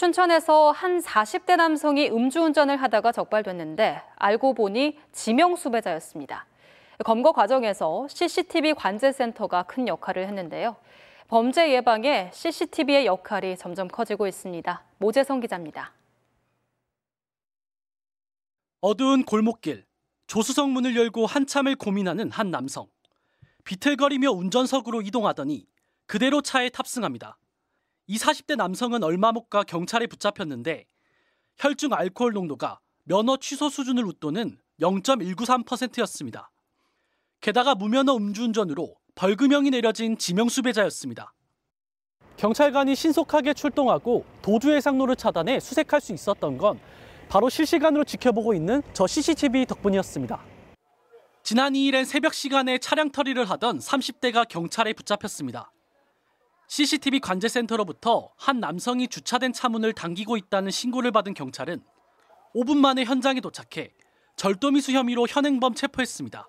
춘천에서 한 40대 남성이 음주운전을 하다가 적발됐는데 알고 보니 지명수배자였습니다. 검거 과정에서 CCTV 관제센터가 큰 역할을 했는데요. 범죄 예방에 CCTV의 역할이 점점 커지고 있습니다. 모재성 기자입니다. 어두운 골목길, 조수석 문을 열고 한참을 고민하는 한 남성. 비틀거리며 운전석으로 이동하더니 그대로 차에 탑승합니다. 이 40대 남성은 얼마 못 가 경찰에 붙잡혔는데 혈중 알코올 농도가 면허 취소 수준을 웃도는 0.193%였습니다. 게다가 무면허 음주운전으로 벌금형이 내려진 지명수배자였습니다. 경찰관이 신속하게 출동하고 도주 해상로를 차단해 수색할 수 있었던 건 바로 실시간으로 지켜보고 있는 저 CCTV 덕분이었습니다. 지난 2일엔 새벽 시간에 차량 터리를 하던 30대가 경찰에 붙잡혔습니다. CCTV 관제센터로부터 한 남성이 주차된 차 문을 당기고 있다는 신고를 받은 경찰은 5분 만에 현장에 도착해 절도미수 혐의로 현행범 체포했습니다.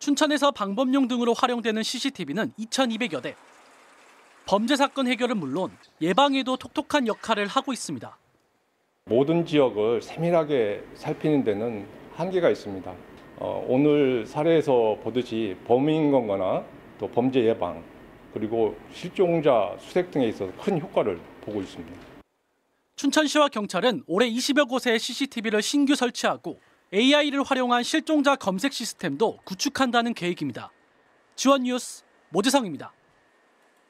춘천에서 방범용 등으로 활용되는 CCTV는 2,200여 대. 범죄 사건 해결은 물론 예방에도 톡톡한 역할을 하고 있습니다. 모든 지역을 세밀하게 살피는 데는 한계가 있습니다. 어, 오늘 사례에서 보듯이 범인 건거나 또 범죄 예방 그리고 실종자 수색 등에 있어서 큰 효과를 보고 있습니다. 춘천시와 경찰은 올해 20여 곳에 CCTV를 신규 설치하고 AI를 활용한 실종자 검색 시스템도 구축한다는 계획입니다. 지원 뉴스 모재성입니다.